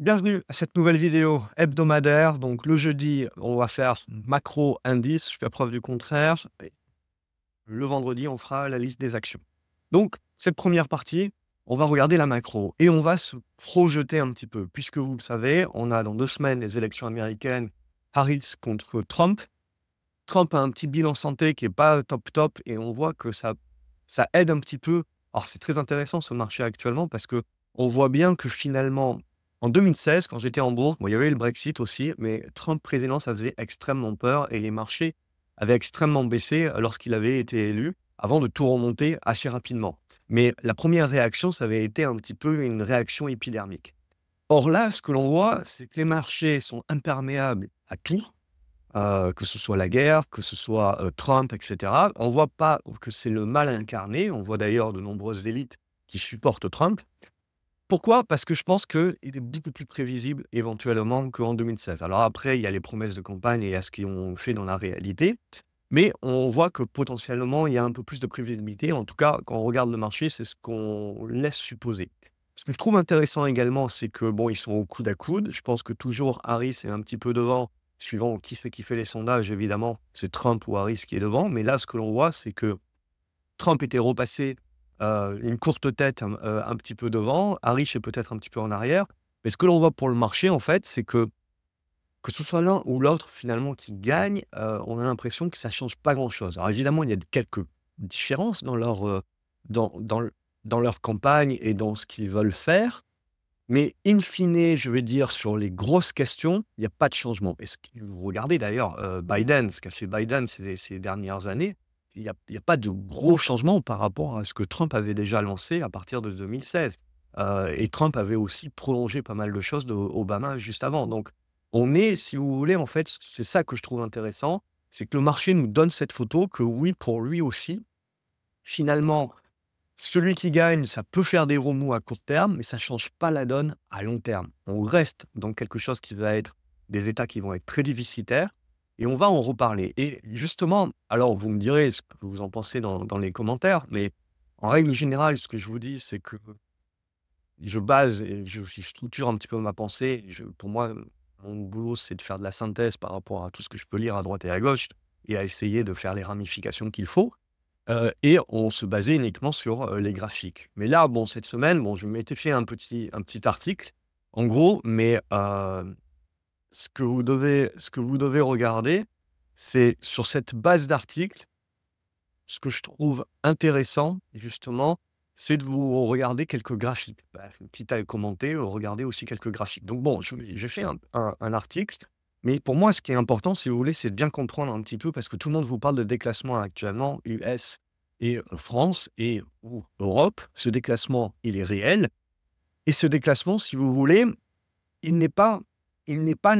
Bienvenue à cette nouvelle vidéo hebdomadaire. Donc le jeudi, on va faire macro indice je à preuve du contraire. le vendredi, on fera la liste des actions. Donc cette première partie, on va regarder la macro et on va se projeter un petit peu, puisque vous le savez, on a dans deux semaines les élections américaines, Harris contre Trump. Trump a un petit bilan santé qui n'est pas top top et on voit que ça, ça aide un petit peu. Alors c'est très intéressant ce marché actuellement parce que on voit bien que finalement en 2016, quand j'étais en bourse, il y avait le Brexit aussi, mais Trump président, ça faisait extrêmement peur et les marchés avaient extrêmement baissé euh, lorsqu'il avait été élu, avant de tout remonter assez rapidement. Mais la première réaction, ça avait été un petit peu une réaction épidermique. Or là, ce que l'on voit, c'est que les marchés sont imperméables à tout, euh, que ce soit la guerre, que ce soit euh, Trump, etc. On ne voit pas que c'est le mal incarné. On voit d'ailleurs de nombreuses élites qui supportent Trump. Pourquoi Parce que je pense qu'il est beaucoup plus prévisible éventuellement qu'en 2016. Alors après, il y a les promesses de campagne et à ce qu'ils ont fait dans la réalité. Mais on voit que potentiellement, il y a un peu plus de prévisibilité. En tout cas, quand on regarde le marché, c'est ce qu'on laisse supposer. Ce que je trouve intéressant également, c'est que bon, ils sont au coude à coude. Je pense que toujours Harris est un petit peu devant, suivant qui fait qui fait les sondages. Évidemment, c'est Trump ou Harris qui est devant. Mais là, ce que l'on voit, c'est que Trump était repassé euh, une courte tête euh, un petit peu devant, un riche est peut-être un petit peu en arrière. Mais ce que l'on voit pour le marché, en fait, c'est que que ce soit l'un ou l'autre finalement qui gagne, euh, on a l'impression que ça ne change pas grand-chose. Alors évidemment, il y a quelques différences dans leur, dans, dans, leur campagne et dans ce qu'ils veulent faire. Mais in fine, je vais dire, sur les grosses questions, il n'y a pas de changement. Et ce que vous regardez d'ailleurs, Biden, ce qu'a fait Biden ces dernières années, il n'y a, pas de gros changements par rapport à ce que Trump avait déjà lancé à partir de 2016. Euh, et Trump avait aussi prolongé pas mal de choses d'Obama juste avant. Donc, on est, si vous voulez, en fait, c'est ça que je trouve intéressant, c'est que le marché nous donne cette photo que oui, pour lui aussi, finalement, celui qui gagne, ça peut faire des remous à court terme, mais ça ne change pas la donne à long terme. On reste dans quelque chose qui va être des États qui vont être très déficitaires, et on va en reparler. Et justement, alors vous me direz ce que vous en pensez dans, les commentaires, mais en règle générale, ce que je vous dis, c'est que je base, je, structure un petit peu ma pensée. Je, pour moi, mon boulot, c'est de faire de la synthèse par rapport à tout ce que je peux lire à droite et à gauche et à essayer de faire les ramifications qu'il faut. Euh, et on se basait uniquement sur euh, les graphiques. Mais là, bon, cette semaine, bon, je m'étais fait un petit, un petit article, en gros, mais euh, ce que vous devez, ce que vous devez regarder, c'est sur cette base d'articles, ce que je trouve intéressant, justement, c'est de vous regarder quelques graphiques. Bah, petit quitte à commenter, regardez aussi quelques graphiques. Donc bon, j'ai fait un, un, un, article, mais pour moi, ce qui est important, si vous voulez, c'est de bien comprendre un petit peu, parce que tout le monde vous parle de déclassement actuellement, US et France et Europe. Ce déclassement, il est réel. Et ce déclassement, si vous voulez, il n'est pas il n'est pas,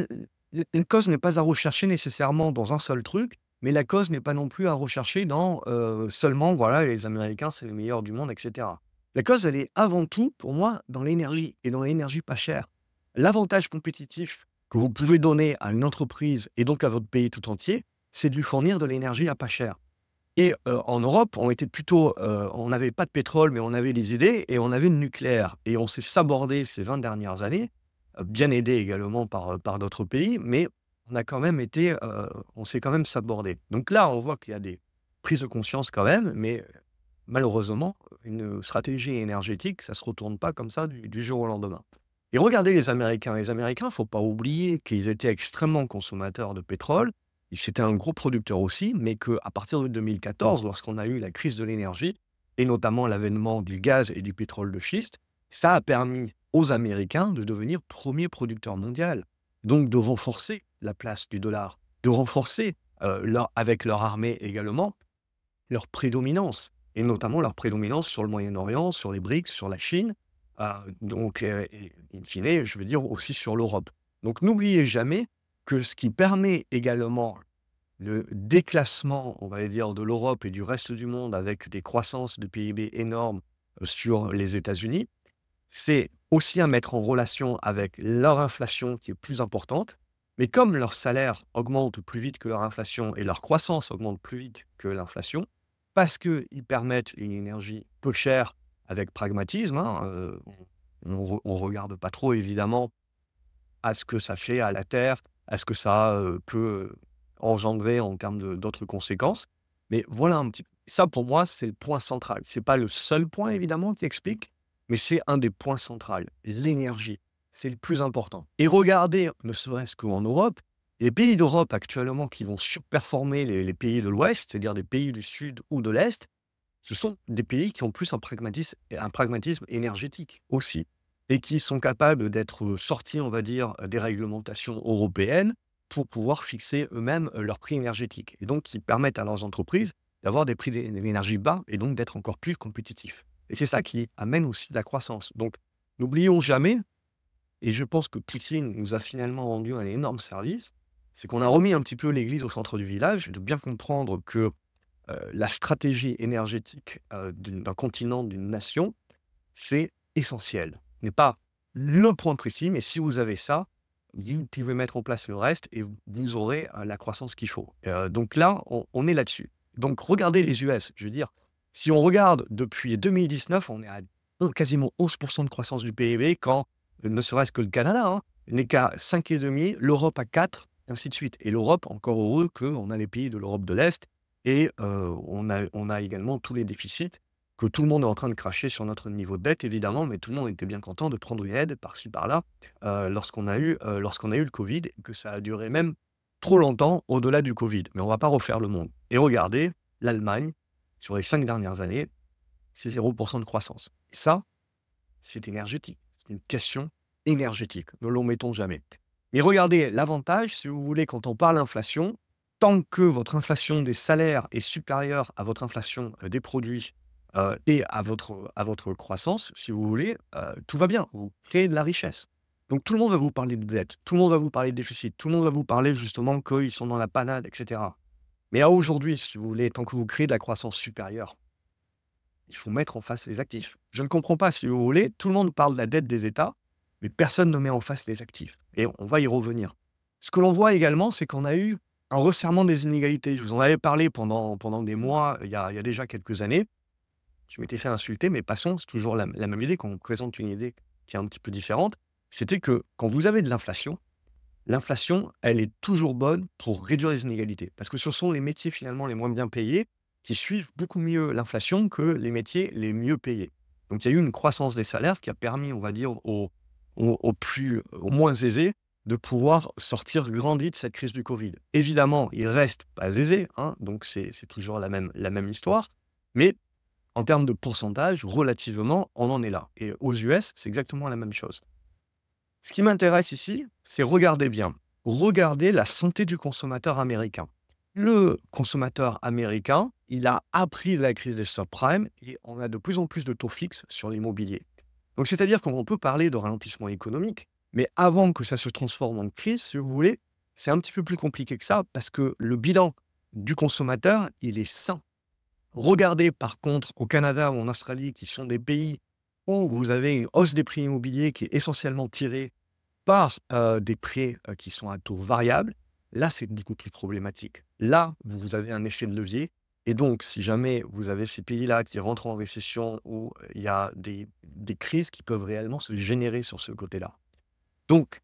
une cause n'est pas à rechercher nécessairement dans un seul truc, mais la cause n'est pas non plus à rechercher dans euh, seulement, voilà, les Américains, c'est le meilleur du monde, etc. La cause, elle est avant tout, pour moi, dans l'énergie et dans l'énergie pas chère. L'avantage compétitif que vous pouvez donner à une entreprise et donc à votre pays tout entier, c'est de lui fournir de l'énergie à pas cher. Et euh, en Europe, on était plutôt, euh, on n'avait pas de pétrole, mais on avait des idées et on avait le nucléaire. Et on s'est sabordé ces 20 dernières années euh, bien aidé également par, euh, par d'autres pays, mais on a quand même été, euh, on s'est quand même sabordé. Donc là, on voit qu'il y a des prises de conscience quand même, mais malheureusement, une stratégie énergétique, ça ne se retourne pas comme ça du, du, jour au lendemain. Et regardez les Américains. Les Américains, il ne faut pas oublier qu'ils étaient extrêmement consommateurs de pétrole. C'était un gros producteur aussi, mais qu'à partir de 2014, lorsqu'on a eu la crise de l'énergie, et notamment l'avènement du gaz et du pétrole de schiste, ça a permis aux Américains de devenir premier producteur mondial. Donc de renforcer la place du dollar, de renforcer euh, leur, avec leur armée également leur prédominance, et notamment leur prédominance sur le Moyen-Orient, sur les BRICS, sur la Chine, euh, donc et, euh, in je veux dire aussi sur l'Europe. Donc n'oubliez jamais que ce qui permet également le déclassement, on va dire, de l'Europe et du reste du monde avec des croissances de PIB énormes euh, sur les États-Unis, c'est aussi à mettre en relation avec leur inflation qui est plus importante. Mais comme leur salaire augmente plus vite que leur inflation et leur croissance augmente plus vite que l'inflation, parce qu'ils permettent une énergie peu chère avec pragmatisme, hein, euh, on ne regarde pas trop évidemment à ce que ça fait à la Terre, à ce que ça euh, peut euh, engendrer en termes d'autres conséquences. Mais voilà un petit peu. Ça, pour moi, c'est le point central. Ce n'est pas le seul point, évidemment, qui explique, mais c'est un des points centraux, l'énergie. C'est le plus important. Et regardez, ne serait-ce qu'en Europe, les pays d'Europe actuellement qui vont surperformer les, pays de l'Ouest, c'est-à-dire des pays du Sud ou de l'Est, ce sont des pays qui ont plus un pragmatisme, un pragmatisme énergétique aussi, et qui sont capables d'être sortis, on va dire, des réglementations européennes pour pouvoir fixer eux-mêmes leurs prix énergétiques, et donc qui permettent à leurs entreprises d'avoir des prix d'énergie bas et donc d'être encore plus compétitifs. Et c'est ça qui amène aussi de la croissance. Donc, n'oublions jamais, et je pense que Poutine nous a finalement rendu un énorme service, c'est qu'on a remis un petit peu l'église au centre du village, de bien comprendre que euh, la stratégie énergétique euh, d'un continent, d'une nation, c'est essentiel. N'est pas le point précis, mais si vous avez ça, vous pouvez mettre en place le reste et vous aurez euh, la croissance qu'il faut. donc là, on est là-dessus. Donc regardez les US, je veux dire, si on regarde depuis 2019, on est à quasiment 11% de croissance du PIB quand, euh, ne serait-ce que le Canada, hein, n'est qu'à 5,5, l'Europe à 4, et ainsi de suite. Et l'Europe, encore heureux qu'on a les pays de l'Europe de l'Est et euh, on, a, également tous les déficits que tout le monde est en train de cracher sur notre niveau de dette, évidemment, mais tout le monde était bien content de prendre une aide par-ci, par-là, euh, lorsqu'on a, eu, lorsqu'on a eu le Covid, que ça a duré même trop longtemps au-delà du Covid. Mais on ne va pas refaire le monde. Et regardez, l'Allemagne, sur les cinq dernières années, c'est 0% de croissance. Et ça, c'est énergétique. C'est une question énergétique. Ne l'omettons jamais. Mais regardez, l'avantage, si vous voulez, quand on parle d'inflation, tant que votre inflation des salaires est supérieure à votre inflation euh, des produits euh, et à votre, à votre croissance, si vous voulez, euh, tout va bien. Vous créez de la richesse. Donc tout le monde va vous parler de dette, tout le monde va vous parler de déficit, tout le monde va vous parler justement qu'ils sont dans la panade, etc. Mais à aujourd'hui, si vous voulez, tant que vous créez de la croissance supérieure, il faut mettre en face les actifs. Je ne comprends pas, si vous voulez, tout le monde parle de la dette des États, mais personne ne met en face les actifs. Et on va y revenir. Ce que l'on voit également, c'est qu'on a eu un resserrement des inégalités. Je vous en avais parlé pendant, pendant des mois, il y, a, déjà quelques années. Je m'étais fait insulter, mais passons, c'est toujours la, même idée, qu'on présente une idée qui est un petit peu différente. C'était que quand vous avez de l'inflation, l'inflation, elle est toujours bonne pour réduire les inégalités. Parce que ce sont les métiers finalement les moins bien payés qui suivent beaucoup mieux l'inflation que les métiers les mieux payés. Donc il y a eu une croissance des salaires qui a permis, on va dire, aux, plus, moins aisés de pouvoir sortir grandi de cette crise du Covid. Évidemment, il reste pas aisés, hein, donc c'est toujours la même, la même histoire, mais en termes de pourcentage, relativement, on en est là. Et aux US, c'est exactement la même chose. Ce qui m'intéresse ici, c'est regarder bien. Regardez la santé du consommateur américain. Le consommateur américain, il a appris la crise des subprimes et on a de plus en plus de taux fixes sur l'immobilier. Donc c'est-à-dire qu'on peut parler de ralentissement économique, mais avant que ça se transforme en crise, si vous voulez, c'est un petit peu plus compliqué que ça parce que le bilan du consommateur, il est sain. Regardez par contre au Canada ou en Australie, qui sont des pays où vous avez une hausse des prix immobiliers qui est essentiellement tirée par euh, des prêts euh, qui sont à taux variable, là, c'est beaucoup plus problématique. Là, vous avez un effet de levier. Et donc, si jamais vous avez ces pays-là qui rentrent en récession ou euh, il y a des, des, crises qui peuvent réellement se générer sur ce côté-là. Donc,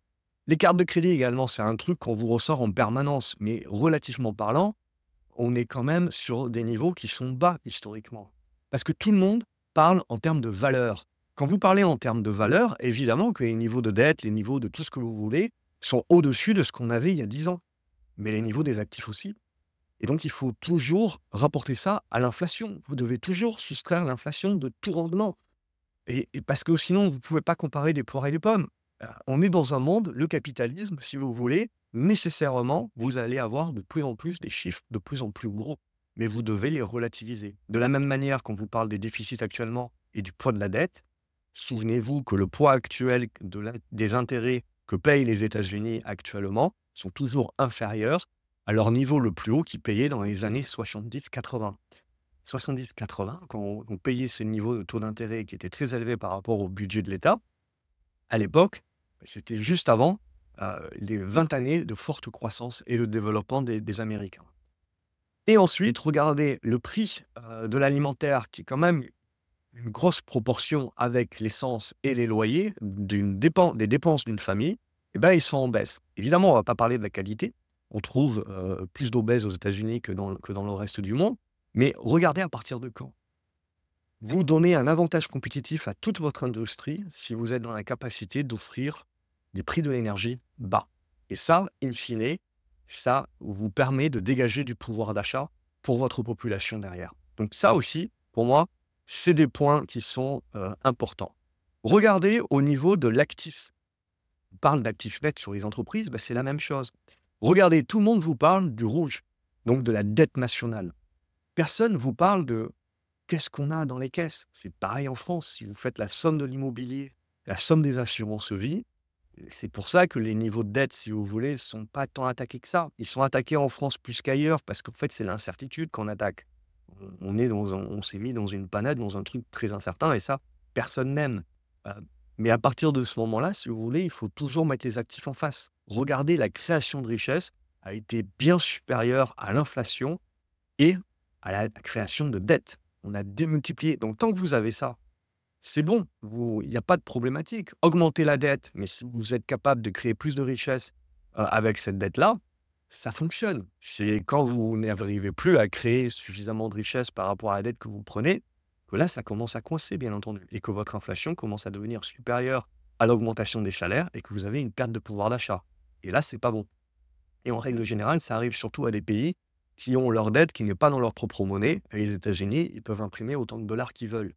les cartes de crédit également, c'est un truc qu'on vous ressort en permanence, mais relativement parlant, on est quand même sur des niveaux qui sont bas historiquement. Parce que tout le monde parle en termes de valeur. Quand vous parlez en termes de valeur, évidemment que les niveaux de dette, les niveaux de tout ce que vous voulez sont au-dessus de ce qu'on avait il y a dix ans, mais les niveaux des actifs aussi. Et donc, il faut toujours rapporter ça à l'inflation. Vous devez toujours soustraire l'inflation de tout rendement. Et, parce que sinon, vous ne pouvez pas comparer des poires et des pommes. Euh, on est dans un monde, le capitalisme, si vous voulez, nécessairement, vous allez avoir de plus en plus des chiffres de plus en plus gros mais vous devez les relativiser. De la même manière, qu'on vous parle des déficits actuellement et du poids de la dette, souvenez-vous que le poids actuel des intérêts que payent les États-Unis actuellement sont toujours inférieurs à leur niveau le plus haut qu'ils payaient dans les années 70-80. 70-80, quand on, payait ce niveau de taux d'intérêt qui était très élevé par rapport au budget de l'État, à l'époque, c'était juste avant euh, les 20 années de forte croissance et de développement des Américains. Et ensuite, regardez le prix de l'alimentaire, qui est quand même une grosse proportion avec l'essence et les loyers des dépenses d'une famille, eh ben, ils sont en baisse. Évidemment, on ne va pas parler de la qualité. On trouve plus d'obèses aux États-Unis que dans, que dans le reste du monde. Mais regardez à partir de quand. Vous donnez un avantage compétitif à toute votre industrie si vous êtes dans la capacité d'offrir des prix de l'énergie bas. Et ça, in fine, ça vous permet de dégager du pouvoir d'achat pour votre population derrière. Donc ça aussi, pour moi, c'est des points qui sont euh, importants. Regardez au niveau de l'actif. On parle d'actif net sur les entreprises, bah, c'est la même chose. Regardez, tout le monde vous parle du rouge, donc de la dette nationale. Personne ne vous parle de qu'est-ce qu'on a dans les caisses. C'est pareil en France. Si vous faites la somme de l'immobilier, la somme des assurances vie, c'est pour ça que les niveaux de dette, si vous voulez, ne sont pas tant attaqués que ça. Ils sont attaqués en France plus qu'ailleurs parce qu'en fait, c'est l'incertitude qu'on attaque. On, est on s'est mis dans une panade, dans un truc très incertain et ça, personne n'aime. Euh, mais à partir de ce moment-là, si vous voulez, il faut toujours mettre les actifs en face. Regardez, la création de richesse a été bien supérieure à l'inflation et à la création de dettes. On a démultiplié. Donc, tant que vous avez ça, c'est bon, il n'y a pas de problématique. Augmenter la dette, mais si vous êtes capable de créer plus de richesse euh, avec cette dette-là, ça fonctionne. C'est quand vous n'arrivez plus à créer suffisamment de richesse par rapport à la dette que vous prenez, que là, ça commence à coincer, bien entendu, et que votre inflation commence à devenir supérieure à l'augmentation des salaires et que vous avez une perte de pouvoir d'achat. Et là, c'est pas bon. Et en règle générale, ça arrive surtout à des pays qui ont leur dette qui n'est pas dans leur propre monnaie. les États-Unis, ils peuvent imprimer autant de dollars qu'ils veulent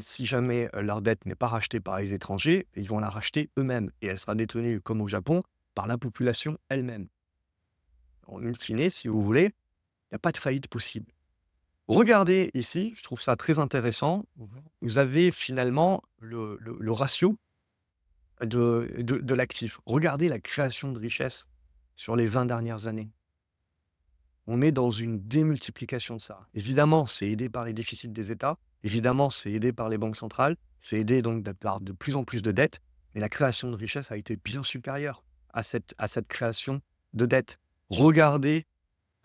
si jamais euh, leur dette n'est pas rachetée par les étrangers, ils vont la racheter eux-mêmes et elle sera détenue, comme au Japon, par la population elle-même. En ultime, si vous voulez, il n'y a pas de faillite possible. Regardez ici, je trouve ça très intéressant. Vous avez finalement le, ratio de, l'actif. Regardez la création de richesse sur les 20 dernières années on est dans une démultiplication de ça. Évidemment, c'est aidé par les déficits des États, évidemment, c'est aidé par les banques centrales, c'est aidé donc par de plus en plus de dettes, mais la création de richesse a été bien supérieure à cette, création de dettes. Regardez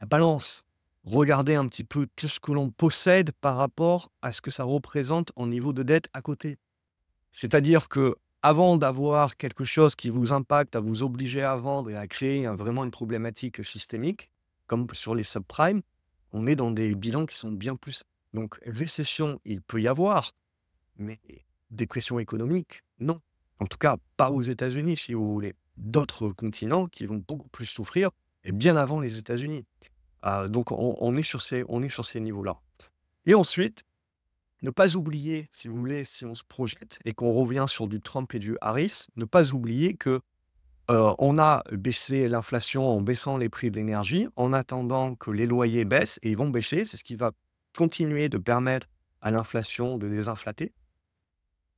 la balance, regardez un petit peu tout ce que l'on possède par rapport à ce que ça représente en niveau de dette à côté. C'est-à-dire que avant d'avoir quelque chose qui vous impacte, à vous obliger à vendre et à créer vraiment une problématique systémique, comme sur les subprimes, on est dans des bilans qui sont bien plus. Donc, récession, il peut y avoir, mais dépression économique, non. En tout cas, pas aux États-Unis, si vous voulez. D'autres continents qui vont beaucoup plus souffrir, et bien avant les États-Unis. Ah, donc, on, est sur ces, on est sur ces niveaux-là. Et ensuite, ne pas oublier, si vous voulez, si on se projette et qu'on revient sur du Trump et du Harris, ne pas oublier que on a baissé l'inflation en baissant les prix de l'énergie, en attendant que les loyers baissent et ils vont baisser. C'est ce qui va continuer de permettre à l'inflation de désinflater.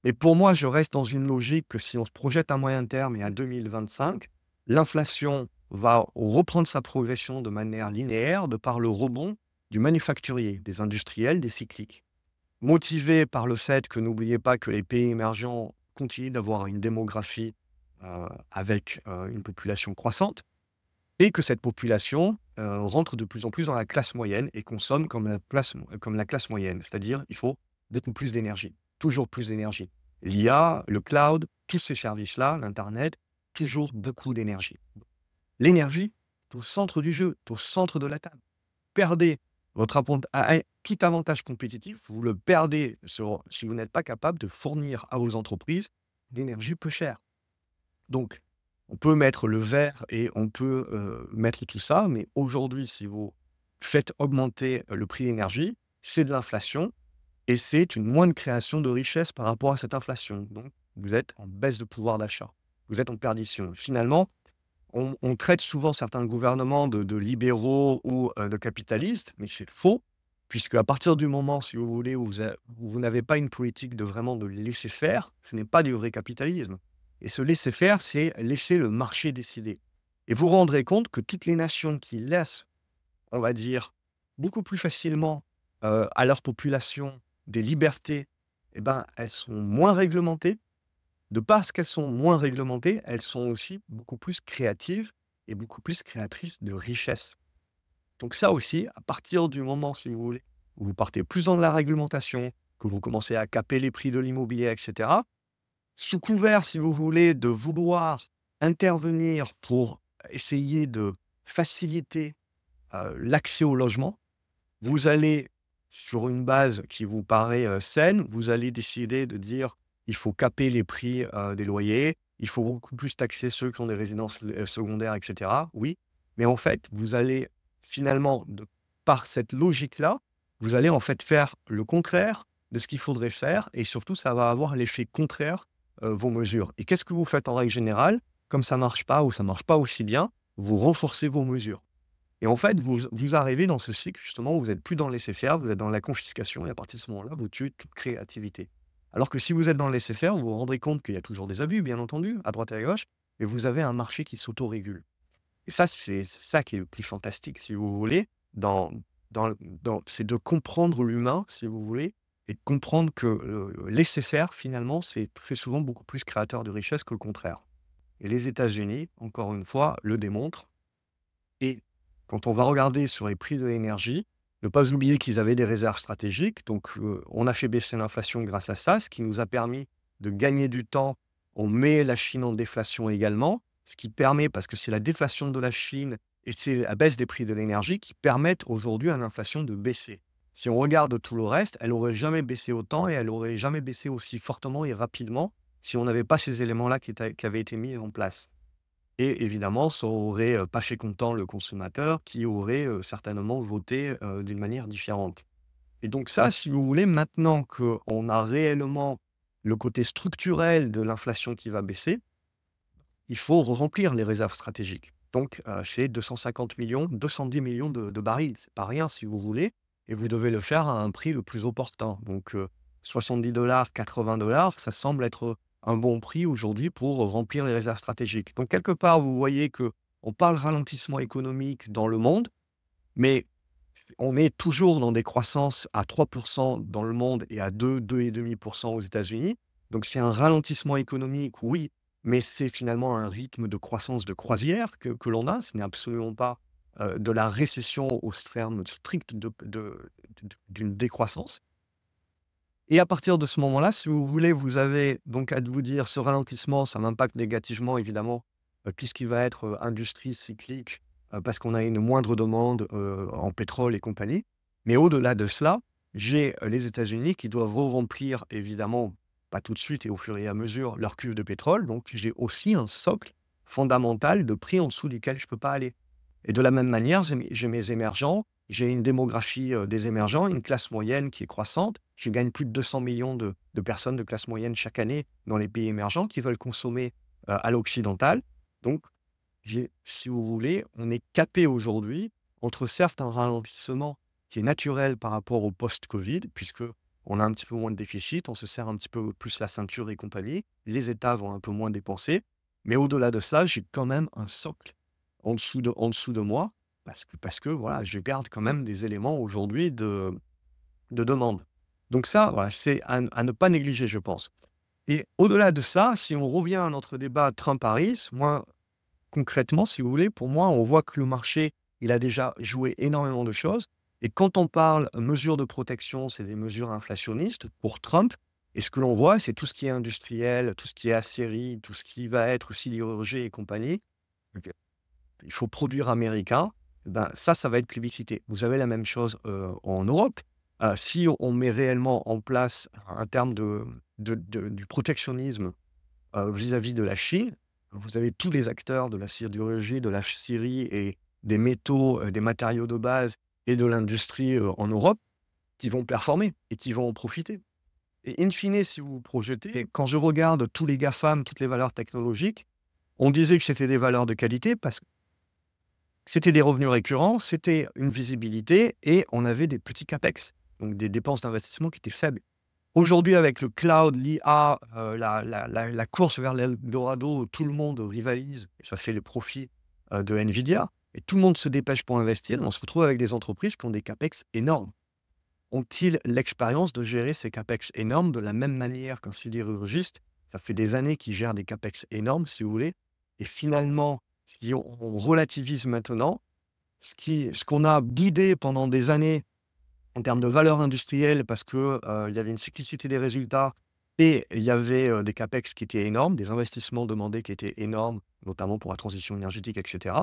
Et pour moi, je reste dans une logique que si on se projette à moyen terme et à 2025, l'inflation va reprendre sa progression de manière linéaire de par le rebond du manufacturier, des industriels, des cycliques. Motivé par le fait que n'oubliez pas que les pays émergents continuent d'avoir une démographie euh, avec euh, une population croissante, et que cette population euh, rentre de plus en plus dans la classe moyenne et consomme comme la, comme la classe moyenne, c'est-à-dire il faut beaucoup plus d'énergie, toujours plus d'énergie. L'IA, le cloud, tous ces services-là, l'Internet, toujours beaucoup d'énergie. L'énergie, au centre du jeu, au centre de la table. Perdez votre petit avantage compétitif, vous le perdez si vous n'êtes pas capable de fournir à vos entreprises l'énergie peu chère. Donc, on peut mettre le verre et on peut euh, mettre tout ça, mais aujourd'hui, si vous faites augmenter euh, le prix de l'énergie, c'est de l'inflation et c'est une moindre création de richesse par rapport à cette inflation. Donc, vous êtes en baisse de pouvoir d'achat, vous êtes en perdition. Finalement, on, traite souvent certains gouvernements de, libéraux ou euh, de capitalistes, mais c'est faux, puisque à partir du moment, si vous voulez, où vous n'avez pas une politique de vraiment de laisser faire, ce n'est pas du vrai capitalisme. Et se laisser faire, c'est laisser le marché décider. Et vous rendrez compte que toutes les nations qui laissent, on va dire, beaucoup plus facilement euh, à leur population des libertés, eh ben, elles sont moins réglementées. De parce qu'elles sont moins réglementées, elles sont aussi beaucoup plus créatives et beaucoup plus créatrices de richesses. Donc ça aussi, à partir du moment, si vous voulez, où vous partez plus dans la réglementation, que vous commencez à caper les prix de l'immobilier, etc., sous couvert, si vous voulez, de vouloir intervenir pour essayer de faciliter l'accès au logement, vous allez, sur une base qui vous paraît saine, vous allez décider de dire il faut caper les prix des loyers, il faut beaucoup plus taxer ceux qui ont des résidences secondaires, etc. Oui, mais en fait, vous allez finalement, par cette logique-là, vous allez en fait faire le contraire de ce qu'il faudrait faire, et surtout, ça va avoir l'effet contraire euh, vos mesures. Et qu'est-ce que vous faites en règle générale Comme ça ne marche pas ou ça ne marche pas aussi bien, vous renforcez vos mesures. Et en fait, vous, vous arrivez dans ce cycle, justement, où vous n'êtes plus dans le laisser-faire, vous êtes dans la confiscation, et à partir de ce moment-là, vous tuez toute créativité. Alors que si vous êtes dans le laisser-faire, vous vous rendez compte qu'il y a toujours des abus, bien entendu, à droite et à gauche, mais vous avez un marché qui s'autorégule. Et ça, c'est ça qui est le plus fantastique, si vous voulez, dans, dans, dans c'est de comprendre l'humain, si vous voulez, et de comprendre que l'essai, finalement, c'est souvent beaucoup plus créateur de richesse que le contraire. Et les États-Unis, encore une fois, le démontrent. Et quand on va regarder sur les prix de l'énergie, ne pas oublier qu'ils avaient des réserves stratégiques. Donc, on a fait baisser l'inflation grâce à ça, ce qui nous a permis de gagner du temps. On met la Chine en déflation également, ce qui permet, parce que c'est la déflation de la Chine et c'est la baisse des prix de l'énergie qui permettent aujourd'hui à l'inflation de baisser. Si on regarde tout le reste, elle n'aurait jamais baissé autant et elle n'aurait jamais baissé aussi fortement et rapidement si on n'avait pas ces éléments-là qui, avaient été mis en place. Et évidemment, ça aurait euh, pas chez content le consommateur qui aurait euh, certainement voté euh, d'une manière différente. Et donc ça, si vous voulez, maintenant qu'on a réellement le côté structurel de l'inflation qui va baisser, il faut remplir les réserves stratégiques. Donc, chez 250 millions, 210 millions de, de barils, c'est pas rien si vous voulez et vous devez le faire à un prix le plus opportun. Donc, 70 euh, dollars, 80 dollars, ça semble être euh, un bon prix aujourd'hui pour euh, remplir les réserves stratégiques. Donc, quelque part, vous voyez que on parle ralentissement économique dans le monde, mais on est toujours dans des croissances à 3% dans le monde et à 2, 2,5% aux États-Unis. Donc, c'est un ralentissement économique, oui, mais c'est finalement un rythme de croissance de croisière que l'on a. Ce n'est absolument pas euh, de la récession au terme strict d'une décroissance. Et à partir de ce moment-là, si vous voulez, vous avez donc à vous dire ce ralentissement, ça m'impacte négativement évidemment, puisqu'il euh, va être euh, industrie cyclique, parce qu'on a une moindre demande en pétrole et compagnie. Mais au-delà de cela, j'ai les États-Unis qui doivent remplir évidemment, pas tout de suite et au fur et à mesure, leur cuve de pétrole. Donc j'ai aussi un socle fondamental de prix en dessous duquel je ne peux pas aller. Et de la même manière, j'ai mes émergents, j'ai une démographie euh, des émergents, une classe moyenne qui est croissante. Je gagne plus de 200 millions de, personnes de classe moyenne chaque année dans les pays émergents qui veulent consommer euh, à l'occidental. Donc, si vous voulez, on est capé aujourd'hui entre certes un ralentissement qui est naturel par rapport au post-Covid, puisque on a un petit peu moins de déficit, on se serre un petit peu plus la ceinture et compagnie, les États vont un peu moins dépenser, mais au-delà de ça, j'ai quand même un socle en dessous de, en dessous de moi, parce que, parce que voilà, je garde quand même des éléments aujourd'hui de, de demande. Donc ça, voilà, c'est à, ne pas négliger, je pense. Et au-delà de ça, si on revient à notre débat Trump-Paris, moi, concrètement, si vous voulez, pour moi, on voit que le marché, il a déjà joué énormément de choses. Et quand on parle mesures de protection, c'est des mesures inflationnistes pour Trump. Et ce que l'on voit, c'est tout ce qui est industriel, tout ce qui est aciérie, tout ce qui va être aussi sidérurgie et compagnie il faut produire américain, eh ben, ça, ça va être publicité. Vous avez la même chose euh, en Europe. Euh, si on met réellement en place un terme de, du protectionnisme euh, vis-à-vis de la Chine, vous avez tous les acteurs de la sidérurgie, de la Syrie et des métaux, des matériaux de base et de l'industrie en Europe qui vont performer et qui vont en profiter. Et in fine, si vous vous projetez, quand je regarde tous les GAFAM, toutes les valeurs technologiques, on disait que c'était des valeurs de qualité parce que c'était des revenus récurrents, c'était une visibilité et on avait des petits capex, donc des dépenses d'investissement qui étaient faibles. Aujourd'hui, avec le cloud, l'IA, euh, la, course vers l'Eldorado, tout le monde rivalise, et ça fait le profit euh, de Nvidia, et tout le monde se dépêche pour investir, on se retrouve avec des entreprises qui ont des capex énormes. Ont-ils l'expérience de gérer ces capex énormes de la même manière qu'un sidérurgiste Ça fait des années qu'ils gèrent des capex énormes, si vous voulez, et finalement, on relativise maintenant ce qu'on a guidé pendant des années en termes de valeur industrielles, parce qu'il euh, il y avait une cyclicité des résultats et il y avait euh, des capex qui étaient énormes, des investissements demandés qui étaient énormes, notamment pour la transition énergétique, etc.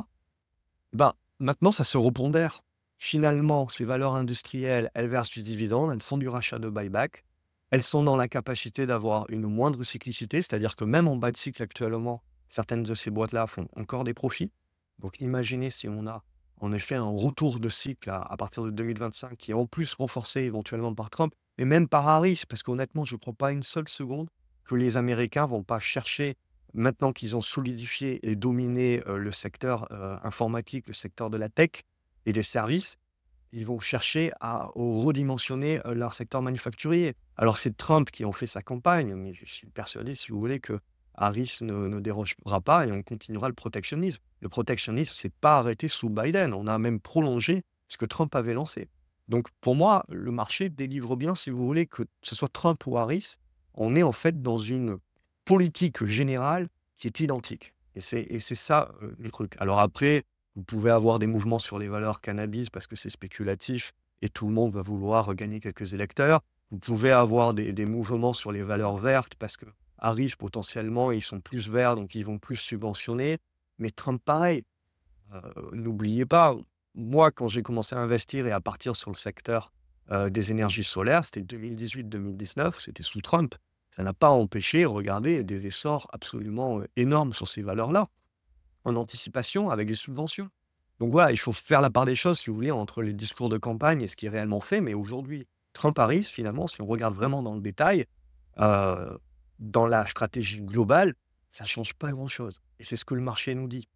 Ben, maintenant, ça se repondère. Finalement, ces valeurs industrielles, elles versent du dividende, elles font du rachat de buyback, elles sont dans la capacité d'avoir une moindre cyclicité, c'est-à-dire que même en bas de cycle actuellement, Certaines de ces boîtes-là font encore des profits. Donc imaginez si on a en effet un retour de cycle à, partir de 2025 qui est en plus renforcé éventuellement par Trump et même par Harris, parce qu'honnêtement, je ne crois pas une seule seconde que les Américains vont pas chercher, maintenant qu'ils ont solidifié et dominé euh, le secteur euh, informatique, le secteur de la tech et des services, ils vont chercher à redimensionner euh, leur secteur manufacturier. Alors c'est Trump qui en fait sa campagne, mais je suis persuadé, si vous voulez, que Harris ne, ne, dérogera pas et on continuera le protectionnisme. Le protectionnisme, c'est pas arrêté sous Biden. On a même prolongé ce que Trump avait lancé. Donc pour moi, le marché délivre bien, si vous voulez, que ce soit Trump ou Harris, on est en fait dans une politique générale qui est identique. Et c'est ça euh, le truc. Alors après, vous pouvez avoir des mouvements sur les valeurs cannabis parce que c'est spéculatif et tout le monde va vouloir gagner quelques électeurs. Vous pouvez avoir des mouvements sur les valeurs vertes parce que à riches potentiellement, ils sont plus verts, donc ils vont plus subventionner. Mais Trump, pareil, euh, n'oubliez pas, moi, quand j'ai commencé à investir et à partir sur le secteur euh, des énergies solaires, c'était 2018-2019, c'était sous Trump. Ça n'a pas empêché, regardez, des essors absolument euh, énormes sur ces valeurs-là, en anticipation avec des subventions. Donc voilà, il faut faire la part des choses, si vous voulez, entre les discours de campagne et ce qui est réellement fait. Mais aujourd'hui, Trump Paris, finalement, si on regarde vraiment dans le détail, dans la stratégie globale, ça ne change pas grand-chose. Et c'est ce que le marché nous dit.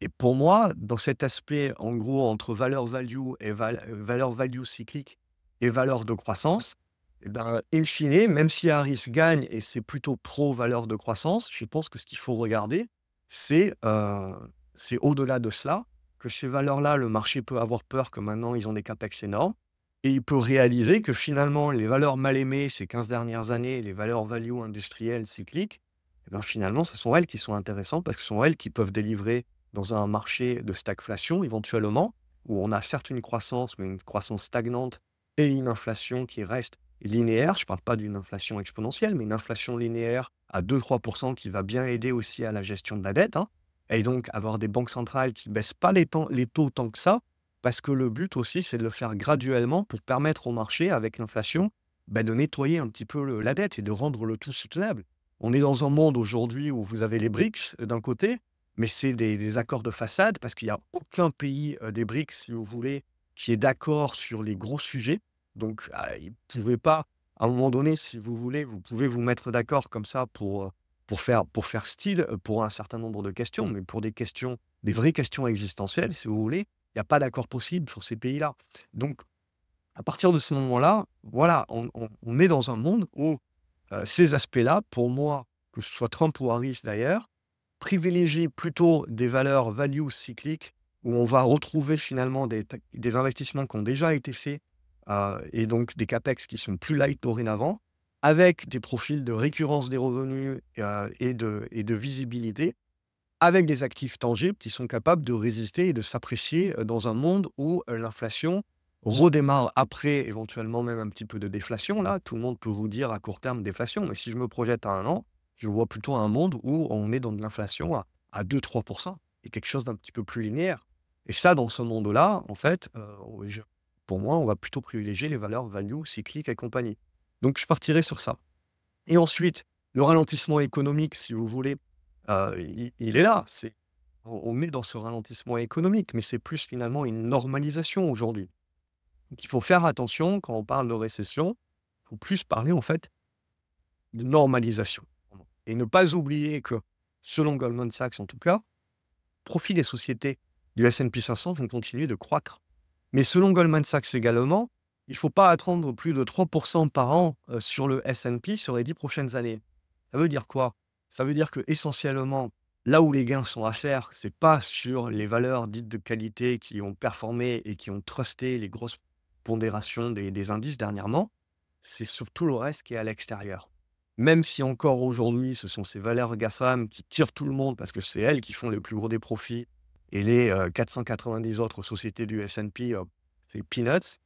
Et pour moi, dans cet aspect, en gros, entre valeur value et euh, valeur value cyclique et valeur de croissance, et eh ben, in fine, même si Harris gagne et c'est plutôt pro valeur de croissance, je pense que ce qu'il faut regarder, c'est euh, au-delà de cela, que ces valeurs-là, le marché peut avoir peur que maintenant ils ont des capex énormes, et il peut réaliser que finalement, les valeurs mal aimées ces 15 dernières années, les valeurs value industrielles cycliques, eh ben, finalement, ce sont elles qui sont intéressantes parce que ce sont elles qui peuvent délivrer dans un marché de stagflation éventuellement, où on a certes une croissance, mais une croissance stagnante et une inflation qui reste linéaire. Je ne parle pas d'une inflation exponentielle, mais une inflation linéaire à 2-3% qui va bien aider aussi à la gestion de la dette. Hein. Et donc, avoir des banques centrales qui ne baissent pas les taux tant que ça, parce que le but aussi, c'est de le faire graduellement pour permettre au marché, avec l'inflation, bah, de nettoyer un petit peu la dette et de rendre le tout soutenable. On est dans un monde aujourd'hui où vous avez les BRICS euh, d'un côté, mais c'est des, accords de façade parce qu'il n'y a aucun pays euh, des BRICS, si vous voulez, qui est d'accord sur les gros sujets. Donc, il ah, ils ne pouvaient pas, à un moment donné, si vous voulez, vous pouvez vous mettre d'accord comme ça pour, euh, pour, faire, pour faire style pour un certain nombre de questions, mais pour des questions, des vraies questions existentielles, si vous voulez, il n'y a pas d'accord possible sur ces pays-là. Donc, à partir de ce moment-là, voilà, on, est dans un monde où euh, ces aspects-là, pour moi, que ce soit Trump ou Harris d'ailleurs, privilégient plutôt des valeurs value cycliques où on va retrouver finalement des, investissements qui ont déjà été faits euh, et donc des capex qui sont plus light dorénavant, avec des profils de récurrence des revenus euh, et, de, et de visibilité avec des actifs tangibles qui sont capables de résister et de s'apprécier dans un monde où l'inflation redémarre après éventuellement même un petit peu de déflation. Là, tout le monde peut vous dire à court terme déflation, mais si je me projette à un an, je vois plutôt un monde où on est dans de l'inflation à, 2-3% et quelque chose d'un petit peu plus linéaire. Et ça, dans ce monde-là, en fait, pour moi, on va plutôt privilégier les valeurs value, cycliques et compagnie. Donc, je partirai sur ça. Et ensuite, le ralentissement économique, si vous voulez, il, est là. on, met dans ce ralentissement économique, mais c'est plus finalement une normalisation aujourd'hui. Donc il faut faire attention quand on parle de récession, il faut plus parler en fait de normalisation. Et ne pas oublier que, selon Goldman Sachs en tout cas, profit des sociétés du S&P 500 vont continuer de croître. Mais selon Goldman Sachs également, il ne faut pas attendre plus de 3% par an sur le S&P sur les 10 prochaines années. Ça veut dire quoi ça veut dire que essentiellement, là où les gains sont à faire, c'est pas sur les valeurs dites de qualité qui ont performé et qui ont trusté les grosses pondérations des, indices dernièrement. C'est surtout le reste qui est à l'extérieur. Même si encore aujourd'hui, ce sont ces valeurs GAFAM qui tirent tout le monde parce que c'est elles qui font le plus gros des profits et les 490 euh, autres sociétés du S&P, euh, c'est peanuts.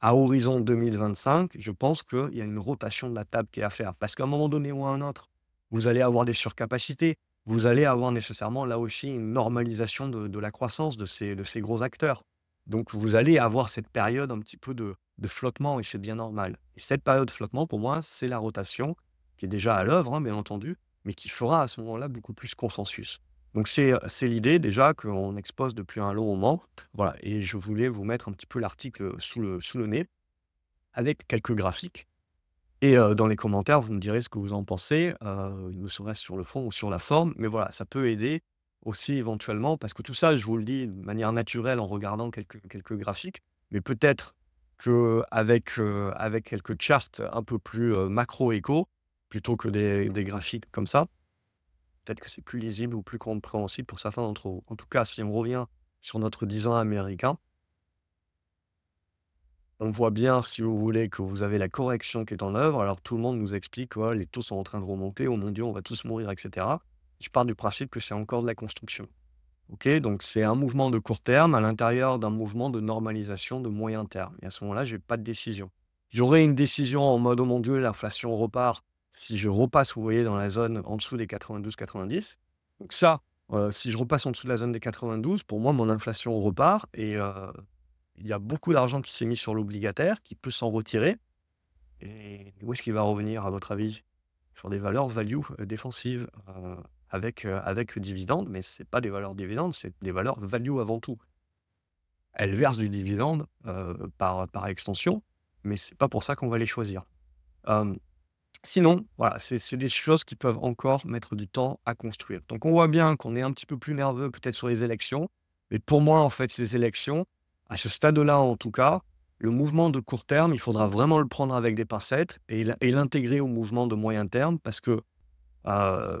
à horizon 2025, je pense qu'il y a une rotation de la table qui est à faire. Parce qu'à un moment donné ou à un autre, vous allez avoir des surcapacités, vous allez avoir nécessairement là aussi une normalisation de, la croissance de ces, de ces gros acteurs. Donc vous allez avoir cette période un petit peu de, flottement et c'est bien normal. Et cette période de flottement, pour moi, c'est la rotation qui est déjà à l'œuvre, hein, bien entendu, mais qui fera à ce moment-là beaucoup plus consensus. Donc c'est l'idée déjà qu'on expose depuis un long moment. Voilà, et je voulais vous mettre un petit peu l'article sous le, sous le nez avec quelques graphiques et dans les commentaires, vous me direz ce que vous en pensez, il ne serait sur le fond ou sur la forme. Mais voilà, ça peut aider aussi éventuellement, parce que tout ça, je vous le dis de manière naturelle en regardant quelques, quelques graphiques. Mais peut-être qu'avec avec avec quelques charts un peu plus macro-éco, plutôt que des, des, graphiques comme ça, peut-être que c'est plus lisible ou plus compréhensible pour certains d'entre vous. En tout cas, si on revient sur notre 10 ans américain, on voit bien, si vous voulez, que vous avez la correction qui est en œuvre. Alors tout le monde nous explique, que les taux sont en train de remonter, oh mon Dieu, on va tous mourir, etc. Je pars du principe que c'est encore de la construction. Ok, donc c'est un mouvement de court terme à l'intérieur d'un mouvement de normalisation de moyen terme. Et à ce moment-là, je n'ai pas de décision. J'aurai une décision en mode, oh mon Dieu, l'inflation repart. Si je repasse, vous voyez, dans la zone en dessous des 92-90. Donc ça, euh, si je repasse en dessous de la zone des 92, pour moi, mon inflation repart et euh, il y a beaucoup d'argent qui s'est mis sur l'obligataire, qui peut s'en retirer. Et où est-ce qu'il va revenir, à votre avis Sur des valeurs value euh, défensives, euh, avec, le euh, avec dividende, mais ce pas des valeurs dividendes, c'est des valeurs value avant tout. Elles versent du dividende par, par extension, mais ce n'est pas pour ça qu'on va les choisir. sinon, voilà, c'est des choses qui peuvent encore mettre du temps à construire. Donc on voit bien qu'on est un petit peu plus nerveux peut-être sur les élections, mais pour moi, en fait, ces élections, à ce stade-là, en tout cas, le mouvement de court terme, il faudra vraiment le prendre avec des pincettes et, l'intégrer au mouvement de moyen terme parce que euh,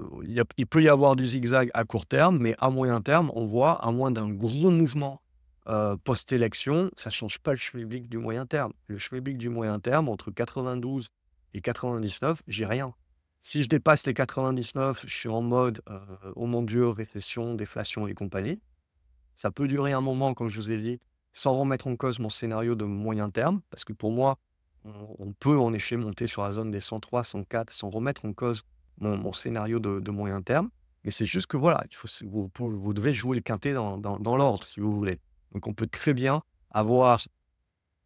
il peut y avoir du zigzag à court terme, mais à moyen terme, on voit, à moins d'un gros mouvement euh, post-élection, ça ne change pas le public du moyen terme. Le public du moyen terme, entre 92 et 99, j'ai rien. Si je dépasse les 99, je suis en mode au euh, oh mon Dieu, récession, déflation et compagnie. Ça peut durer un moment, comme je vous ai dit, sans remettre en cause mon scénario de moyen terme, parce que pour moi, on, peut en effet monter sur la zone des 103, 104 sans remettre en cause mon, scénario de, moyen terme. Mais c'est juste que voilà, faut, vous, devez jouer le quintet dans, l'ordre, si vous voulez. Donc on peut très bien avoir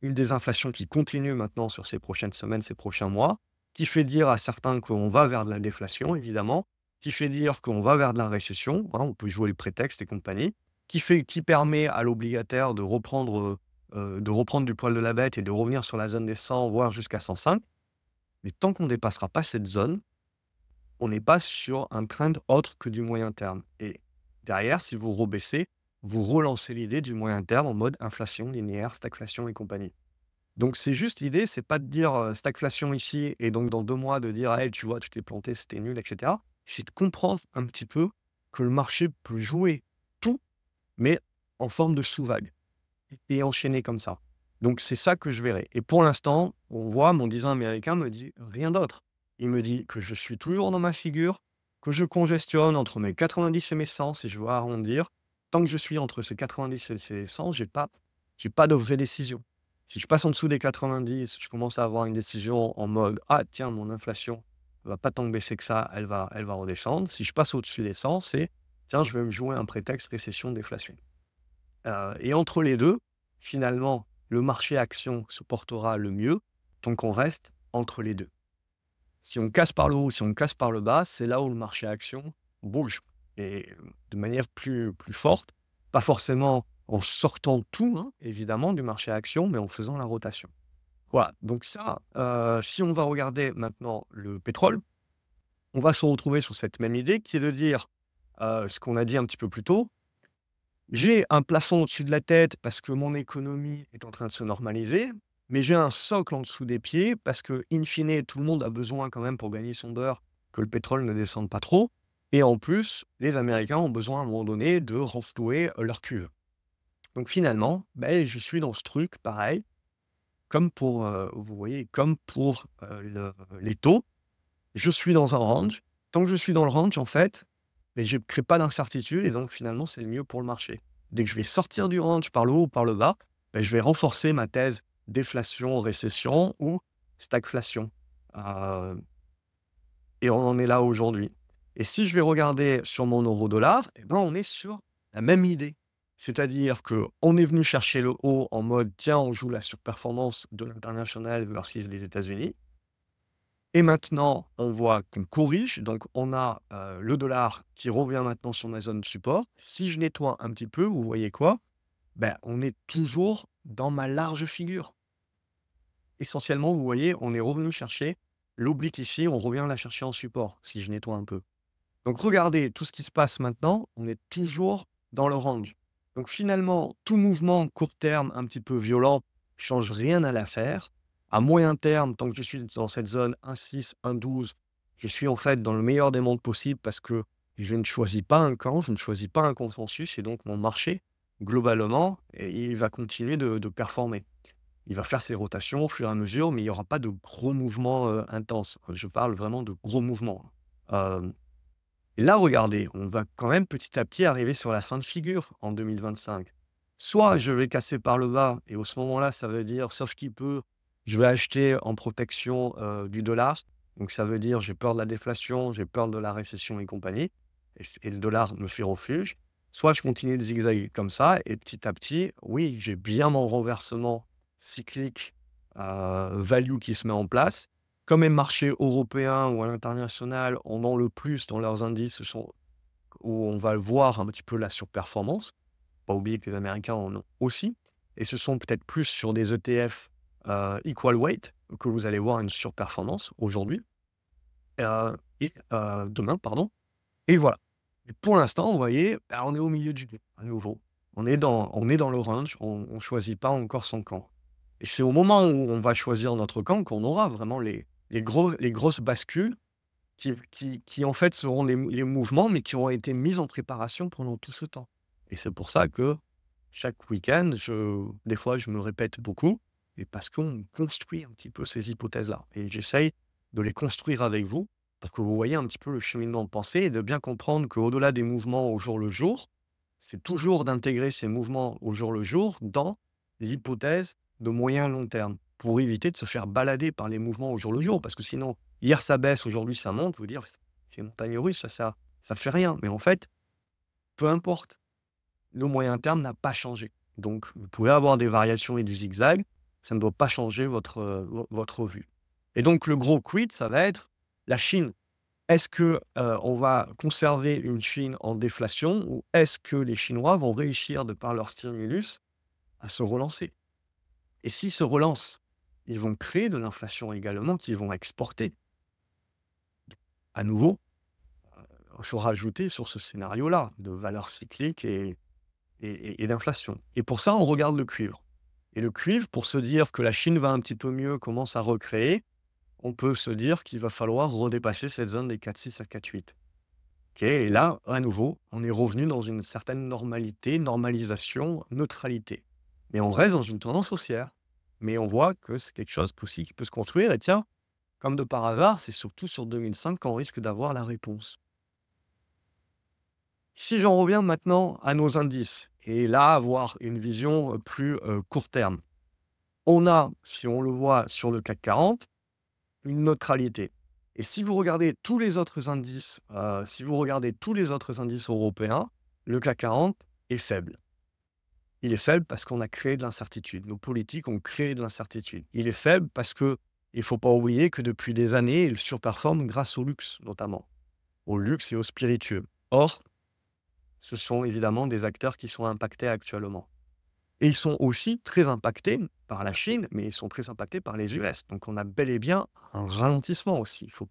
une désinflation qui continue maintenant sur ces prochaines semaines, ces prochains mois, qui fait dire à certains qu'on va vers de la déflation, évidemment, qui fait dire qu'on va vers de la récession, Voilà, on peut jouer les prétextes et compagnie, qui, fait, qui permet à l'obligataire de reprendre, euh, euh, de reprendre du poil de la bête et de revenir sur la zone des 100, voire jusqu'à 105. Mais tant qu'on ne dépassera pas cette zone, on n'est pas sur un trend autre que du moyen terme. Et derrière, si vous rebaissez, vous relancez l'idée du moyen terme en mode inflation linéaire, stagflation et compagnie. Donc c'est juste l'idée, c'est pas de dire euh, stagflation ici et donc dans deux mois de dire tu vois, tu t'es planté, c'était nul, etc. C'est de comprendre un petit peu que le marché peut jouer mais en forme de sous-vague et enchaîné comme ça. Donc c'est ça que je verrai. Et pour l'instant, on voit, mon disant américain me dit rien d'autre. Il me dit que je suis toujours dans ma figure, que je congestionne entre mes 90 et mes 100, et je veux arrondir. Tant que je suis entre ces 90 et ces 100, je n'ai pas, j'ai pas de vraie décision. Si je passe en dessous des 90, je commence à avoir une décision en mode Ah, tiens, mon inflation va pas tant baisser que ça, elle va, elle va redescendre. Si je passe au-dessus des 100, c'est tiens, je vais me jouer un prétexte récession, déflation. Euh, et entre les deux, finalement, le marché action se portera le mieux, tant qu'on reste entre les deux. Si on casse par le haut, si on casse par le bas, c'est là où le marché action bouge, et de manière plus, plus forte, pas forcément en sortant tout, hein, évidemment, du marché action, mais en faisant la rotation. Voilà, donc ça, euh, si on va regarder maintenant le pétrole, on va se retrouver sur cette même idée qui est de dire, euh, ce qu'on a dit un petit peu plus tôt. J'ai un plafond au-dessus de la tête parce que mon économie est en train de se normaliser, mais j'ai un socle en dessous des pieds parce que, in fine, tout le monde a besoin quand même pour gagner son beurre que le pétrole ne descende pas trop. Et en plus, les Américains ont besoin à un moment donné de renflouer euh, leur cuve. Donc finalement, ben, je suis dans ce truc pareil, comme pour, euh, vous voyez, comme pour les taux, je suis dans un range. Tant que je suis dans le range, en fait, mais je ne crée pas d'incertitude et donc finalement, c'est le mieux pour le marché. Dès que je vais sortir du range par le haut ou par le bas, ben, je vais renforcer ma thèse déflation, récession ou stagflation. Euh, et on en est là aujourd'hui. Et si je vais regarder sur mon euro-dollar, et eh ben, on est sur la même idée. C'est-à-dire qu'on est venu chercher le haut en mode tiens, on joue la surperformance de l'international versus les États-Unis. Et maintenant, on voit qu'on corrige. Donc, on a euh, le dollar qui revient maintenant sur ma zone de support. Si je nettoie un petit peu, vous voyez quoi ben, On est toujours dans ma large figure. Essentiellement, vous voyez, on est revenu chercher l'oblique ici, on revient la chercher en support, si je nettoie un peu. Donc, regardez tout ce qui se passe maintenant. On est toujours dans le range. Donc, finalement, tout mouvement court terme un petit peu violent change rien à l'affaire à moyen terme, tant que je suis dans cette zone 1,6, 1,12, je suis en fait dans le meilleur des mondes possible parce que je ne choisis pas un camp, je ne choisis pas un consensus et donc mon marché, globalement, eh, il va continuer de, performer. Il va faire ses rotations au fur et à mesure, mais il n'y aura pas de gros mouvements euh, intenses. Je parle vraiment de gros mouvements. Euh, et là, regardez, on va quand même petit à petit arriver sur la fin de figure en 2025. Soit je vais casser par le bas, et au ce moment-là, ça veut dire, sauf qu'il peut, je vais acheter en protection du dollar. Donc ça veut dire j'ai peur de la déflation, j'ai peur de la récession et compagnie. Et, le dollar me fait refuge. Soit je continue de zigzag comme ça et petit à petit, oui, j'ai bien mon renversement cyclique value qui se met en place. Comme les marchés européens ou internationaux l'international on le plus dans leurs indices, sont où on va voir un petit peu la surperformance. Pas oublier que les Américains en ont aussi. Et ce sont peut-être plus sur des ETF euh, equal weight, que vous allez voir une surperformance aujourd'hui euh, et euh, demain, pardon. Et voilà. pour l'instant, vous voyez, bah, on est au milieu du à nouveau. On est dans, on est dans le range, on ne choisit pas encore son camp. Et c'est au moment où on va choisir notre camp qu'on aura vraiment les, les, gros, les grosses bascules qui, qui, qui en fait seront les, mouvements, mais qui ont été mis en préparation pendant tout ce temps. Et c'est pour ça que chaque week-end, je, des fois, je me répète beaucoup et parce qu'on construit un petit peu ces hypothèses-là. Et j'essaye de les construire avec vous pour que vous voyez un petit peu le cheminement de pensée et de bien comprendre qu'au-delà des mouvements au jour le jour, c'est toujours d'intégrer ces mouvements au jour le jour dans l'hypothèse de moyen long terme pour éviter de se faire balader par les mouvements au jour le jour. Parce que sinon, hier ça baisse, aujourd'hui ça monte, vous dire, c'est montagne russe, ça, ça, ça fait rien. Mais en fait, peu importe, le moyen terme n'a pas changé. Donc, vous pouvez avoir des variations et du zigzag, ça ne doit pas changer votre, votre vue. Et donc, le gros quid, ça va être la Chine. Est-ce qu'on euh, va conserver une Chine en déflation ou est-ce que les Chinois vont réussir, de par leur stimulus, à se relancer Et s'ils se relancent, ils vont créer de l'inflation également qu'ils vont exporter. À nouveau, il euh, faut rajouter sur ce scénario-là de valeur cyclique et d'inflation. Et pour ça, on regarde le cuivre. Et le cuivre, pour se dire que la Chine va un petit peu mieux, commence à recréer, on peut se dire qu'il va falloir redépasser cette zone des 4,6 à 4,8. Ok, et là, à nouveau, on est revenu dans une certaine normalité, normalisation, neutralité. Mais on reste dans une tendance haussière. Mais on voit que c'est quelque chose aussi qui peut se construire. Et tiens, comme de par hasard, c'est surtout sur 2005 qu'on risque d'avoir la réponse. Si j'en reviens maintenant à nos indices, et là avoir une vision euh, plus euh, court terme, on a, si on le voit sur le CAC 40, une neutralité. Et si vous regardez tous les autres indices, euh, si vous regardez tous les autres indices européens, le CAC 40 est faible. Il est faible parce qu'on a créé de l'incertitude. Nos politiques ont créé de l'incertitude. Il est faible parce que il faut pas oublier que depuis des années, il surperforme grâce au luxe notamment, au luxe et au spiritueux. Or, ce sont évidemment des acteurs qui sont impactés actuellement. Et ils sont aussi très impactés par la Chine, mais ils sont très impactés par les US. Donc on a bel et bien un ralentissement aussi. Il ne faut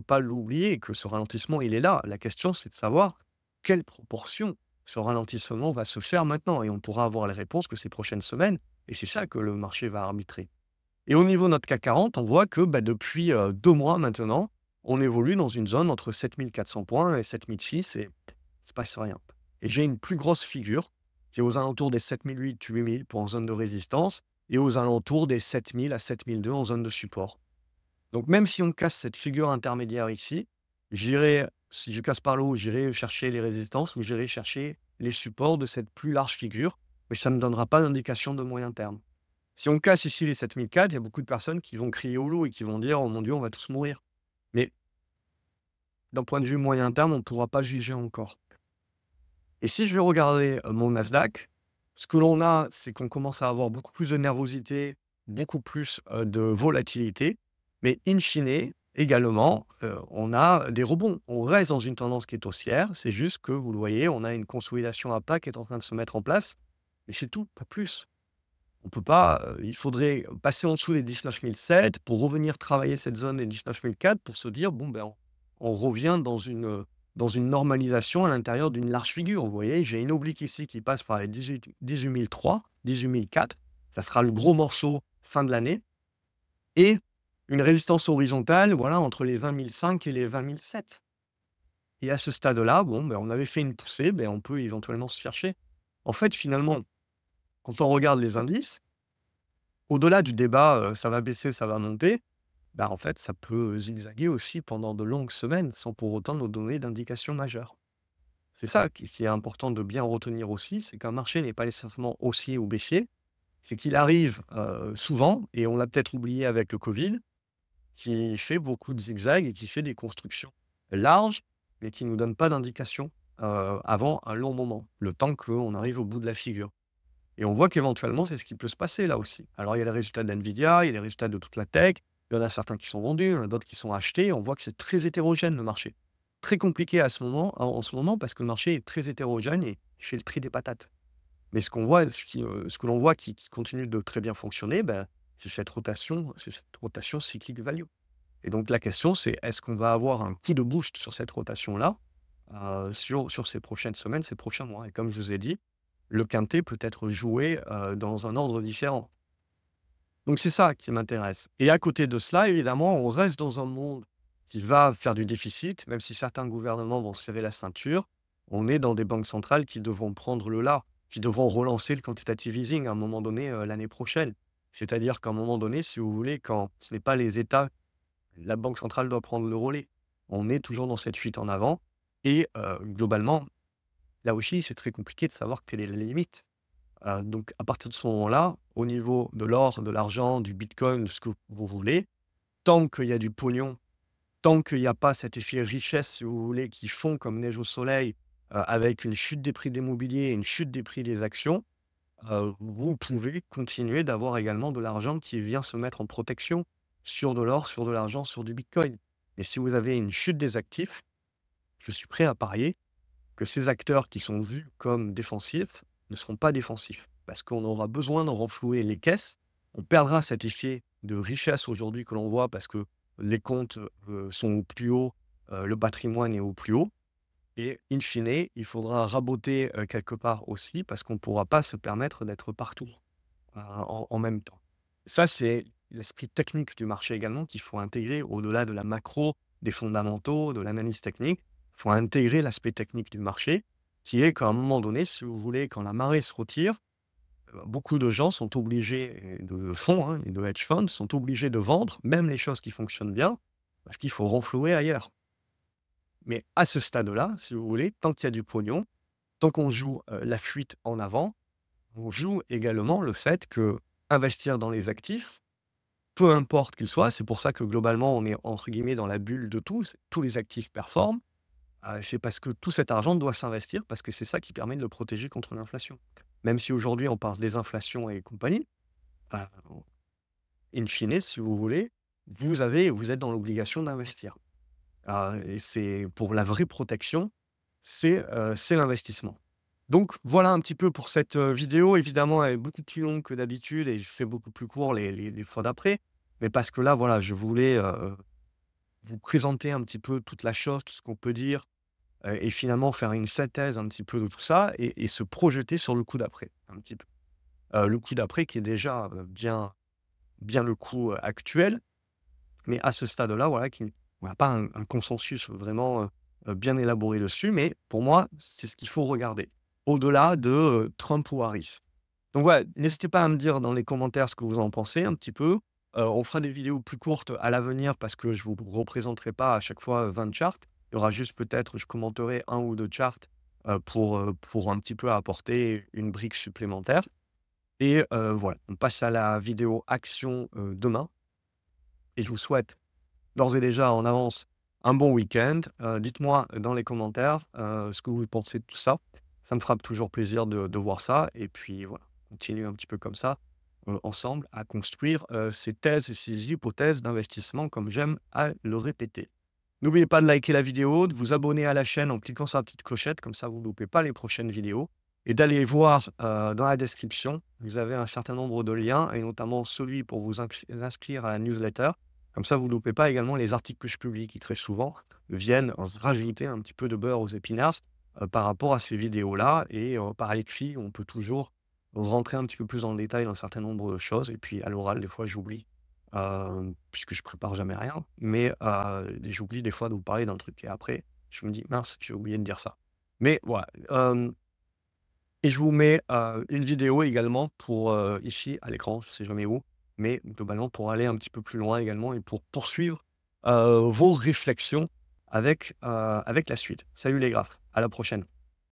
pas, l'oublier que ce ralentissement, il est là. La question, c'est de savoir quelle proportion ce ralentissement va se faire maintenant. Et on pourra avoir les réponses que ces prochaines semaines. Et c'est ça que le marché va arbitrer. Et au niveau de notre CAC 40, on voit que bah, depuis euh, deux mois maintenant, on évolue dans une zone entre 7400 points et 7600 se passe rien. Et j'ai une plus grosse figure, j'ai aux alentours des 7008, 8000 pour en zone de résistance et aux alentours des 7000 à 7002 en zone de support. Donc même si on casse cette figure intermédiaire ici, j'irai, si je casse par l'eau, j'irai chercher les résistances ou j'irai chercher les supports de cette plus large figure, mais ça ne me donnera pas d'indication de moyen terme. Si on casse ici les 7004, il y a beaucoup de personnes qui vont crier au loup et qui vont dire Oh mon Dieu, on va tous mourir. Mais d'un point de vue moyen terme, on ne pourra pas juger encore. Et si je vais regarder mon Nasdaq, ce que l'on a, c'est qu'on commence à avoir beaucoup plus de nervosité, beaucoup plus de volatilité. Mais in fine, également, on a des rebonds. On reste dans une tendance qui est haussière. C'est juste que, vous le voyez, on a une consolidation à pas qui est en train de se mettre en place. Mais c'est tout, pas plus. On peut pas, il faudrait passer en dessous des 19007 pour revenir travailler cette zone des 19004 pour se dire, bon, ben, on revient dans une dans une normalisation à l'intérieur d'une large figure. Vous voyez, j'ai une oblique ici qui passe par les 18, 18003, 18004. Ça sera le gros morceau fin de l'année. Et une résistance horizontale, voilà, entre les 20005 et les 20007. Et à ce stade-là, bon, ben, on avait fait une poussée, ben, on peut éventuellement se chercher. En fait, finalement, quand on regarde les indices, au-delà du débat, euh, ça va baisser, ça va monter, bah, en fait, ça peut zigzaguer aussi pendant de longues semaines sans pour autant nous donner d'indications majeures. C'est ça qui est important de bien retenir aussi, c'est qu'un marché n'est pas nécessairement haussier ou baissier, c'est qu'il arrive souvent, et on l'a peut-être oublié avec le Covid, qui fait beaucoup de zigzags et qui fait des constructions larges, mais qui ne nous donne pas d'indications avant un long moment, le temps qu'on arrive au bout de la figure. Et on voit qu'éventuellement, c'est ce qui peut se passer là aussi. Alors, il y a les résultats d'NVIDIA, il y a les résultats de toute la tech, il y en a certains qui sont vendus, il y en a d'autres qui sont achetés. On voit que c'est très hétérogène le marché. Très compliqué à ce moment, en ce moment parce que le marché est très hétérogène et chez le prix des patates. Mais ce qu'on voit, ce, euh, que l'on voit qui, continue de très bien fonctionner, ben, c'est cette rotation, cette rotation cyclique value. Et donc la question, c'est est-ce qu'on va avoir un coup de boost sur cette rotation-là euh, sur, sur, ces prochaines semaines, ces prochains mois Et comme je vous ai dit, le quintet peut être joué euh, dans un ordre différent. Donc c'est ça qui m'intéresse. Et à côté de cela, évidemment, on reste dans un monde qui va faire du déficit, même si certains gouvernements vont serrer la ceinture. On est dans des banques centrales qui devront prendre le là, qui devront relancer le quantitative easing à un moment donné euh, l'année prochaine. C'est-à-dire qu'à un moment donné, si vous voulez, quand ce n'est pas les États, la banque centrale doit prendre le relais. On est toujours dans cette fuite en avant. Et euh, globalement, là aussi, c'est très compliqué de savoir quelle est la limite. Euh, donc, à partir de ce moment-là, au niveau de l'or, de l'argent, du bitcoin, de ce que vous voulez, tant qu'il y a du pognon, tant qu'il n'y a pas cet effet richesse, si vous voulez, qui fond comme neige au soleil, euh, avec une chute des prix des mobiliers, une chute des prix des actions, euh, vous pouvez continuer d'avoir également de l'argent qui vient se mettre en protection sur de l'or, sur de l'argent, sur du bitcoin. Et si vous avez une chute des actifs, je suis prêt à parier que ces acteurs qui sont vus comme défensifs ne seront pas défensifs parce qu'on aura besoin de renflouer les caisses. On perdra cet effet de richesse aujourd'hui que l'on voit parce que les comptes euh, sont au plus haut, euh, le patrimoine est au plus haut. Et in fine, il faudra raboter euh, quelque part aussi parce qu'on ne pourra pas se permettre d'être partout en, en, même temps. Ça, c'est l'esprit technique du marché également qu'il faut intégrer au-delà de la macro, des fondamentaux, de l'analyse technique. Il faut intégrer l'aspect technique du marché qui est qu'à un moment donné, si vous voulez, quand la marée se retire, eh ben, beaucoup de gens sont obligés, de fonds hein, et de hedge funds, sont obligés de vendre, même les choses qui fonctionnent bien, parce qu'il faut renflouer ailleurs. Mais à ce stade-là, si vous voulez, tant qu'il y a du pognon, tant qu'on joue euh, la fuite en avant, on joue également le fait que investir dans les actifs, peu importe qu'ils soient, c'est pour ça que globalement on est entre guillemets dans la bulle de tous, tous les actifs performent, c'est ah, parce que tout cet argent doit s'investir, parce que c'est ça qui permet de le protéger contre l'inflation. Même si aujourd'hui on parle des inflations et compagnie, bah, in fine, si vous voulez, vous avez, vous êtes dans l'obligation d'investir. Ah, et c'est pour la vraie protection, euh, c'est l'investissement. Donc voilà un petit peu pour cette euh, vidéo. Évidemment, elle est beaucoup plus longue que d'habitude et je fais beaucoup plus court les, fois d'après. Mais parce que là, voilà, je voulais euh, vous présenter un petit peu toute la chose, tout ce qu'on peut dire, et finalement faire une synthèse un petit peu de tout ça et, se projeter sur le coup d'après, un petit peu. le coup d'après qui est déjà bien, bien le coup actuel, mais à ce stade-là, voilà, qui, on n'a pas un, consensus vraiment bien élaboré dessus, mais pour moi, c'est ce qu'il faut regarder, au-delà de Trump ou Harris. Donc voilà, n'hésitez pas à me dire dans les commentaires ce que vous en pensez un petit peu on fera des vidéos plus courtes à l'avenir parce que je ne vous représenterai pas à chaque fois 20 charts. Il y aura juste peut-être, je commenterai un ou deux charts pour, pour un petit peu apporter une brique supplémentaire. Et voilà, on passe à la vidéo action demain. Et je vous souhaite d'ores et déjà en avance un bon week-end. Dites-moi dans les commentaires ce que vous pensez de tout ça. Ça me fera toujours plaisir de, de voir ça. Et puis voilà, on continue un petit peu comme ça. Euh, ensemble à construire euh, ces thèses et ces hypothèses d'investissement, comme j'aime à le répéter. N'oubliez pas de liker la vidéo, de vous abonner à la chaîne en cliquant sur la petite clochette, comme ça vous ne loupez pas les prochaines vidéos. Et d'aller voir euh, dans la description, vous avez un certain nombre de liens, et notamment celui pour vous inscrire à la newsletter. Comme ça, vous ne loupez pas également les articles que je publie, qui très souvent viennent rajouter un petit peu de beurre aux épinards par rapport à ces vidéos-là. Et par écrit, on peut toujours rentrer un petit peu plus dans le détail d'un certain nombre de choses. Et puis à l'oral, des fois, j'oublie, euh, puisque je prépare jamais rien. Mais euh, j'oublie des fois de vous parler d'un truc. Et après, je me dis, mince, j'ai oublié de dire ça. Mais voilà. Euh, et je vous mets une vidéo également pour ici à l'écran, je ne sais jamais où, mais globalement pour aller un petit peu plus loin également et pour poursuivre vos réflexions avec, avec la suite. Salut les graphes, à la prochaine.